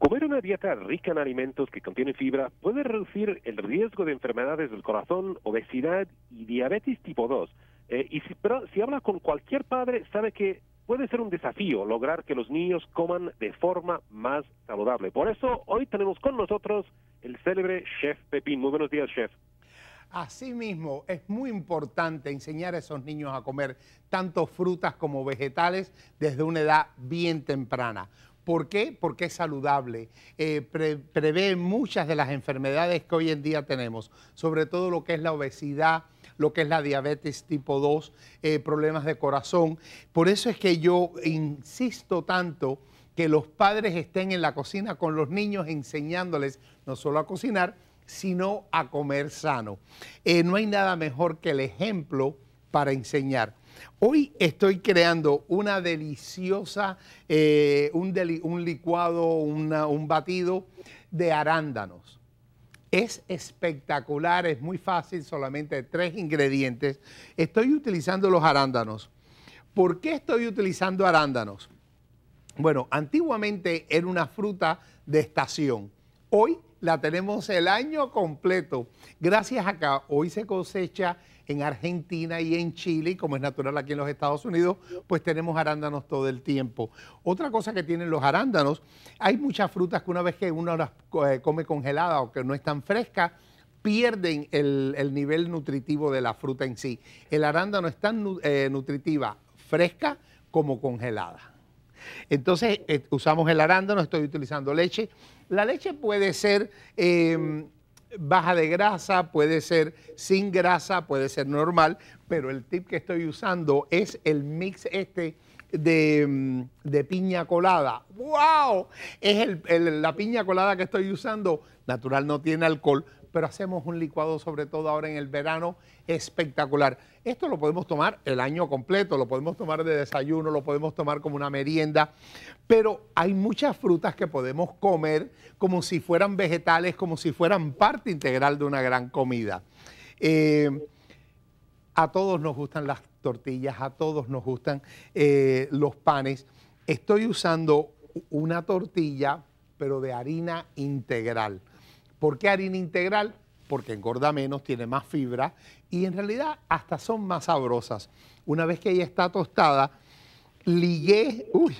Comer una dieta rica en alimentos que contienen fibra puede reducir el riesgo de enfermedades del corazón, obesidad y diabetes tipo 2. Eh, y si, pero si habla con cualquier padre, sabe que puede ser un desafío lograr que los niños coman de forma más saludable. Por eso hoy tenemos con nosotros el célebre chef Pepín. Muy buenos días, chef. Así mismo, es muy importante enseñar a esos niños a comer tanto frutas como vegetales desde una edad bien temprana. ¿Por qué? Porque es saludable, eh, prevé muchas de las enfermedades que hoy en día tenemos, sobre todo lo que es la obesidad, lo que es la diabetes tipo 2, eh, problemas de corazón. Por eso es que yo insisto tanto que los padres estén en la cocina con los niños enseñándoles no solo a cocinar, sino a comer sano. Eh, no hay nada mejor que el ejemplo para enseñar. Hoy estoy creando una deliciosa, eh, un, licuado, un batido de arándanos. Es espectacular, es muy fácil, solamente tres ingredientes. Estoy utilizando los arándanos. ¿Por qué estoy utilizando arándanos? Bueno, antiguamente era una fruta de estación. Hoy la tenemos el año completo. Gracias a acá, hoy se cosecha en Argentina y en Chile, como es natural aquí en los Estados Unidos, pues tenemos arándanos todo el tiempo. Otra cosa que tienen los arándanos, hay muchas frutas que una vez que uno las eh, come congeladas o que no están frescas, pierden el, nivel nutritivo de la fruta en sí. El arándano es tan eh, nutritiva fresca como congelada. Entonces eh, usamos el arándano, estoy utilizando leche. La leche puede ser em, baja de grasa, puede ser sin grasa, puede ser normal, pero el tip que estoy usando es el mix este. De, em, piña colada. ¡Wow! Es la piña colada que estoy usando. Natural no tiene alcohol, pero hacemos un licuado, sobre todo ahora en el verano, espectacular. Esto lo podemos tomar el año completo, lo podemos tomar de desayuno, lo podemos tomar como una merienda, pero hay muchas frutas que podemos comer como si fueran vegetales, como si fueran parte integral de una gran comida. Eh, a todos nos gustan las tortillas, a todos nos gustan eh, los panes. Estoy usando una tortilla, pero de harina integral. ¿Por qué harina integral? Porque engorda menos, tiene más fibra y en realidad hasta son más sabrosas. Una vez que ella está tostada, ligué, uy,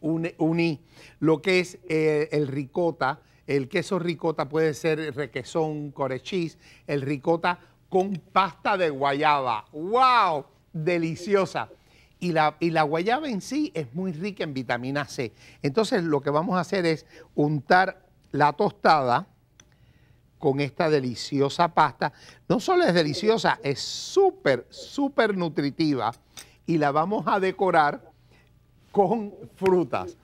uní lo que es eh, el ricota, el queso ricota puede ser requesón, corechís, el ricota con pasta de guayaba. ¡Wow! Deliciosa. Y la, y la, guayaba en sí es muy rica en vitamina C. Entonces lo que vamos a hacer es untar la tostada con esta deliciosa pasta. No solo es deliciosa, es súper, súper nutritiva y la vamos a decorar con frutas.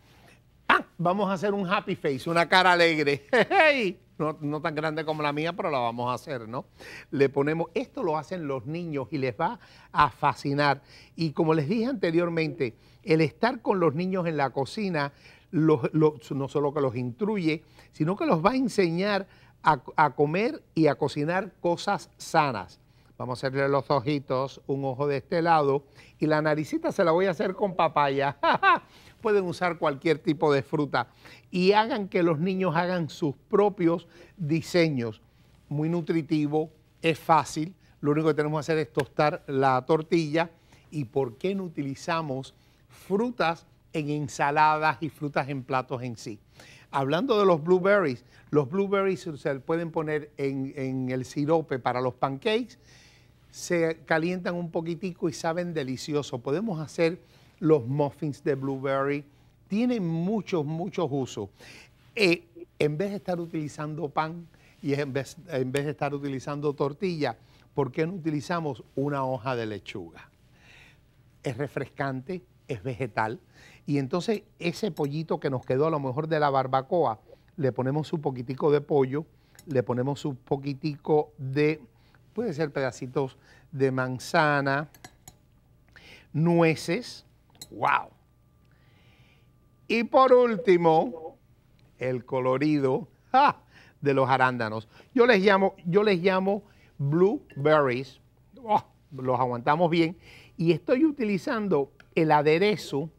Ah, vamos a hacer un happy face, una cara alegre. No, no, tan grande como la mía, pero la vamos a hacer, ¿no? Le ponemos, esto lo hacen los niños y les va a fascinar. Y como les dije anteriormente, el estar con los niños en la cocina no solo que los instruye, sino que los va a enseñar a, a comer y a cocinar cosas sanas. Vamos a hacerle los ojitos, un ojo de este lado y la naricita se la voy a hacer con papaya. Pueden usar cualquier tipo de fruta y hagan que los niños hagan sus propios diseños. Muy nutritivo, es fácil. Lo único que tenemos que hacer es tostar la tortilla. ¿Y por qué no utilizamos frutas en ensaladas y frutas en platos en sí. Hablando de los blueberries, los blueberries se pueden poner en, el sirope para los pancakes, se calientan un poquitico y saben delicioso. Podemos hacer los muffins de blueberry, tienen muchos, muchos usos. Eh, en vez de estar utilizando pan y en vez de estar utilizando tortilla, ¿por qué no utilizamos una hoja de lechuga? Es refrescante, es vegetal, y entonces ese pollito que nos quedó a lo mejor de la barbacoa, le ponemos un poquitico de pollo, le ponemos un poquitico de, puede ser pedacitos de manzana, nueces, wow. Y por último, el colorido de los arándanos. Yo les llamo, yo les llamo blueberries. ¡Oh! los aguantamos bien. Y estoy utilizando el aderezo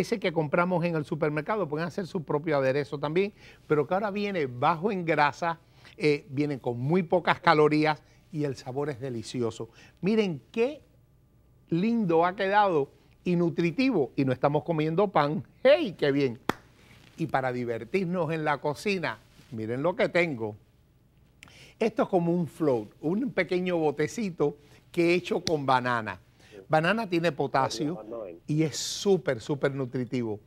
ese que compramos en el supermercado, pueden hacer su propio aderezo también, pero que ahora viene bajo en grasa, eh, viene con muy pocas calorías y el sabor es delicioso. Miren qué lindo ha quedado y nutritivo y no estamos comiendo pan. ¡Hey, qué bien! Y para divertirnos en la cocina, miren lo que tengo. Esto es como un float, un pequeño botecito que he hecho con banana. Banana tiene potasio y es súper, súper nutritivo.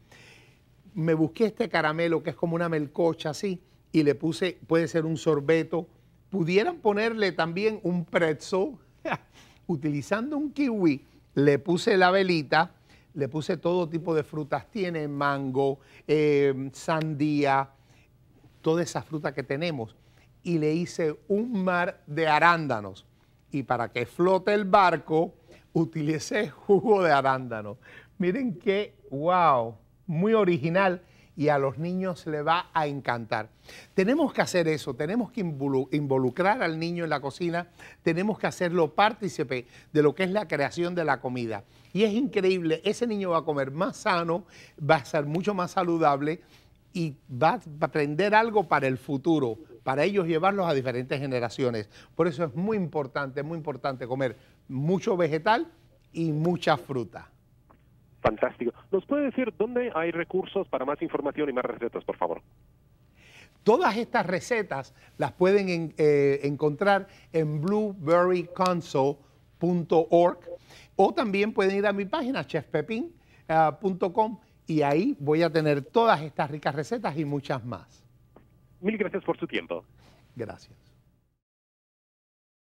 Me busqué este caramelo que es como una melcocha así y le puse, puede ser un sorbeto. Pudieran ponerle también un pretzel. Utilizando un kiwi, le puse la velita, le puse todo tipo de frutas. Tiene mango, eh, sandía, toda esa fruta que tenemos. Y le hice un mar de arándanos. Y para que flote el barco, utilicé jugo de arándano. Miren qué, wow, muy original y a los niños le va a encantar. Tenemos que hacer eso, tenemos que involucrar al niño en la cocina, tenemos que hacerlo partícipe de lo que es la creación de la comida. Y es increíble, ese niño va a comer más sano, va a ser mucho más saludable y va a aprender algo para el futuro, para ellos llevarlos a diferentes generaciones. Por eso es muy importante, muy importante comer mucho vegetal y mucha fruta. Fantástico. ¿Nos puede decir dónde hay recursos para más información y más recetas, por favor? Todas estas recetas las pueden eh, encontrar en blueberryconsole.org o también pueden ir a mi página chefpepin.com eh, y ahí voy a tener todas estas ricas recetas y muchas más. Mil gracias por su tiempo. Gracias.